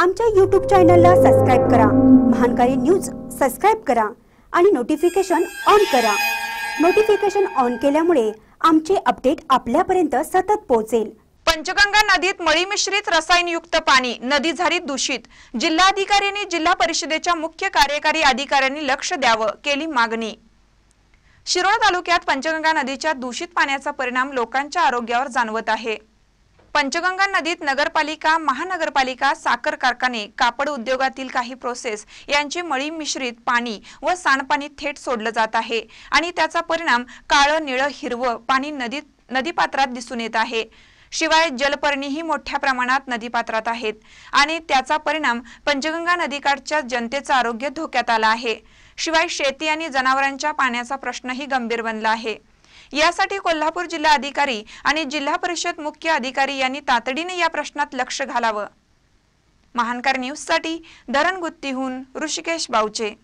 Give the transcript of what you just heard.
आमच्या यूट्यूब चॅनलला सबस्क्राईब करा महानकारी न्यूज सबस्क्राईब करा आणि नोटिफिकेशन ऑन करा नोटिफिकेशन ऑन केल्यामुळे आमचे अपडेट आपल्यापर्यंत सतत पोहोचेल पंचगंगा नदीत मळीमिश्रित रसायनयुक्त पाणी नदी दूषित जिल्हाधिकाऱ्यांनी जिल्हा परिषदेच्या मुख्य कार्यकारी अधिकाऱ्यांनी लक्ष द्यावं केली मागणी शिरोळ तालुक्यात पंचगंगा नदीच्या दूषित पाण्याचा परिणाम लोकांच्या आरोग्यावर जाणवत आहे पंचगंगा नदीत नगरपालिका महानगरपालिका साखर कारखाने कापड उद्योगातील काही प्रोसेस यांची मळी मिश्रित पाणी व सांडपाणी थेट सोडलं जात आहे आणि त्याचा परिणाम काळं निळं हिरवं पाणी नदीत नदीपात्रात दिसून येत आहे शिवाय जलपर्णीही मोठ्या प्रमाणात नदीपात्रात आहेत आणि त्याचा परिणाम पंचगंगा नदीकाठच्या जनतेचं आरोग्य धोक्यात आला आहे शिवाय शेती आणि जनावरांच्या पाण्याचा प्रश्नही गंभीर बनला आहे यासाठी कोल्हापूर जिल्हा अधिकारी आणि जिल्हा परिषद मुख्य अधिकारी यांनी तातडीने या प्रश्नात लक्ष घालावं महानकार न्यूजसाठी धरण गुत्तीहून ऋषिकेश बावचे